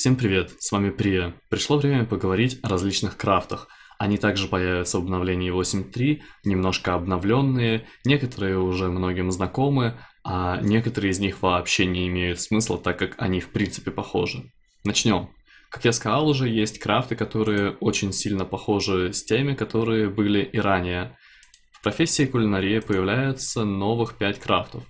Всем привет, с вами Прия. Пришло время поговорить о различных крафтах. Они также появятся в обновлении 8.3, немножко обновленные, некоторые уже многим знакомы, а некоторые из них вообще не имеют смысла, так как они в принципе похожи. Начнем. Как я сказал уже, есть крафты, которые очень сильно похожи с теми, которые были и ранее. В профессии кулинарии появляются новых 5 крафтов.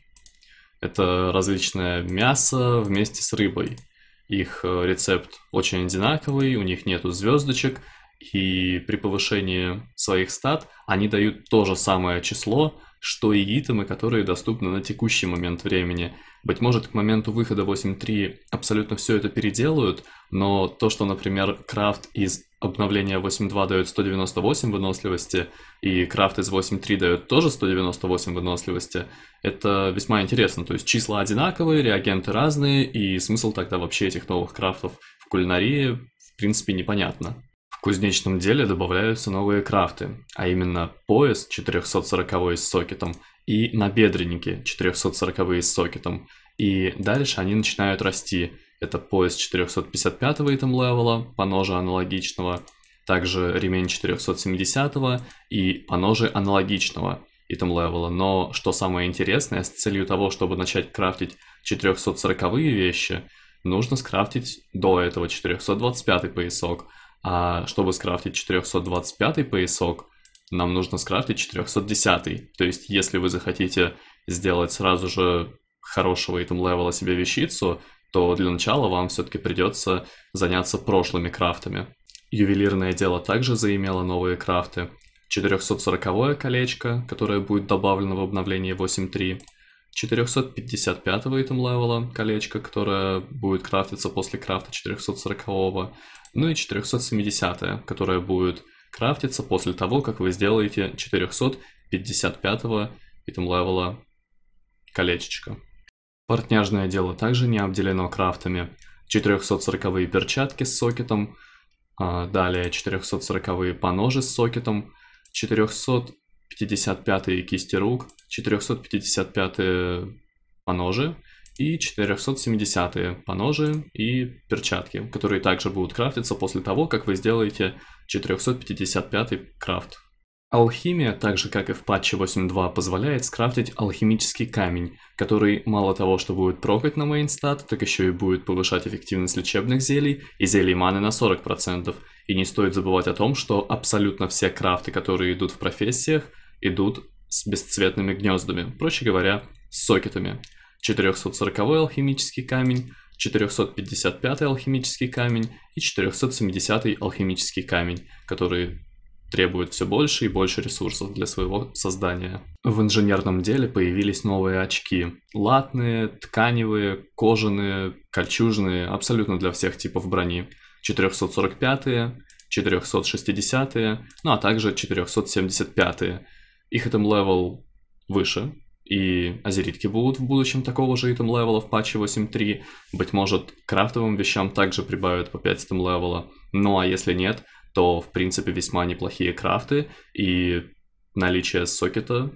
Это различное мясо вместе с рыбой – их э, рецепт очень одинаковый, у них нету звездочек, и при повышении своих стат они дают то же самое число, что и итемы, которые доступны на текущий момент времени. Быть может, к моменту выхода 8.3 абсолютно все это переделают, но то, что, например, крафт из обновления 8.2 дает 198 выносливости, и крафт из 8.3 дает тоже 198 выносливости, это весьма интересно. То есть числа одинаковые, реагенты разные, и смысл тогда вообще этих новых крафтов в кулинарии в принципе непонятно. В кузнечном деле добавляются новые крафты, а именно пояс 440 с сокетом и набедренники 440 с сокетом. И дальше они начинают расти. Это пояс 455 итем левела, по ноже аналогичного, также ремень 470 и по ноже аналогичного итем левела. Но что самое интересное, с целью того, чтобы начать крафтить 440 вещи, нужно скрафтить до этого 425 поясок. А чтобы скрафтить 425 поясок, нам нужно скрафтить 410. То есть, если вы захотите сделать сразу же хорошего итем левела себе вещицу, то для начала вам все-таки придется заняться прошлыми крафтами. Ювелирное дело также заимело новые крафты. 440 колечко, которое будет добавлено в обновлении 8.3, 455 итем левела колечко, которое будет крафтиться после крафта 440, ну и 470, которое будет крафтится после того, как вы сделаете 455 итем-левела колечечка. Портняжное дело также не обделено крафтами. 440 перчатки с сокетом, а, далее 440 поножи с сокетом, 455 кисти рук, 455 поножи, и 470 по ножи и перчатки, которые также будут крафтиться после того, как вы сделаете 455 крафт. Алхимия, так же как и в патче 8.2, позволяет скрафтить алхимический камень, который мало того, что будет прокать на мейнстат, так еще и будет повышать эффективность лечебных зелий и зелий маны на 40%. И не стоит забывать о том, что абсолютно все крафты, которые идут в профессиях, идут с бесцветными гнездами, проще говоря, с сокетами. 440 алхимический камень, 455 алхимический камень и 470 алхимический камень, которые требуют все больше и больше ресурсов для своего создания. В инженерном деле появились новые очки. Латные, тканевые, кожаные, кольчужные, абсолютно для всех типов брони. 445-е, 460-е, ну а также 475-е. Их этом левел выше, и азеритки будут в будущем такого же итем левела в патче 8.3. Быть может, крафтовым вещам также прибавят по 5 итем левела. Ну а если нет, то в принципе весьма неплохие крафты и наличие сокета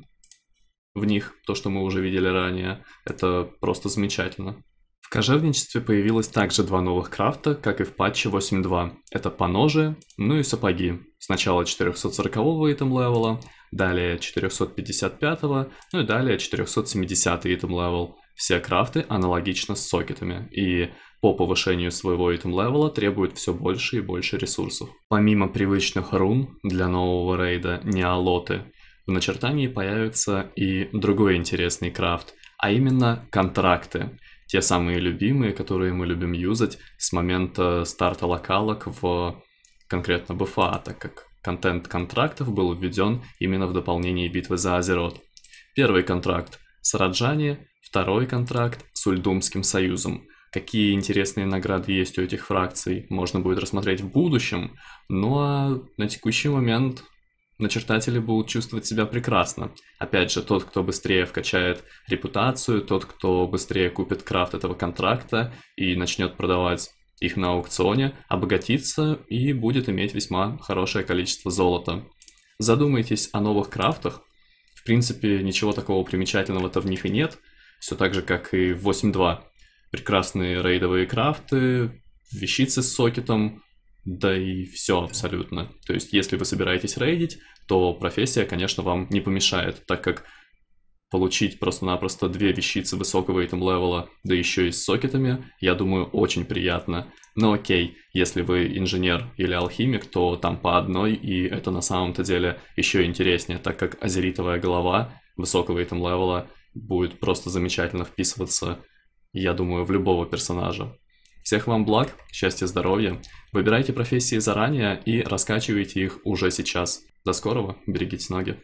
в них, то, что мы уже видели ранее, это просто замечательно кожевничестве появилось также два новых крафта, как и в патче 8.2. Это поножи, ну и сапоги. Сначала 440-го итем левела, далее 455-го, ну и далее 470-й итем левел. Все крафты аналогично с сокетами, и по повышению своего итем левела требуют все больше и больше ресурсов. Помимо привычных рун для нового рейда Неолоты, в начертании появится и другой интересный крафт, а именно контракты те самые любимые, которые мы любим юзать с момента старта локалок в конкретно БФА, так как контент контрактов был введен именно в дополнении битвы за Азерот. Первый контракт с Раджани, второй контракт с Ульдумским союзом. Какие интересные награды есть у этих фракций, можно будет рассмотреть в будущем, Ну а на текущий момент начертатели будут чувствовать себя прекрасно. Опять же, тот, кто быстрее вкачает репутацию, тот, кто быстрее купит крафт этого контракта и начнет продавать их на аукционе, обогатится и будет иметь весьма хорошее количество золота. Задумайтесь о новых крафтах. В принципе, ничего такого примечательного-то в них и нет. Все так же, как и в 8.2. Прекрасные рейдовые крафты, вещицы с сокетом, да и все абсолютно. То есть, если вы собираетесь рейдить, то профессия, конечно, вам не помешает, так как получить просто-напросто две вещицы высокого итем левела, да еще и с сокетами, я думаю, очень приятно. Но окей, если вы инженер или алхимик, то там по одной, и это на самом-то деле еще интереснее, так как азеритовая голова высокого итем левела будет просто замечательно вписываться, я думаю, в любого персонажа. Всех вам благ, счастья, здоровья. Выбирайте профессии заранее и раскачивайте их уже сейчас. До скорого, берегите ноги.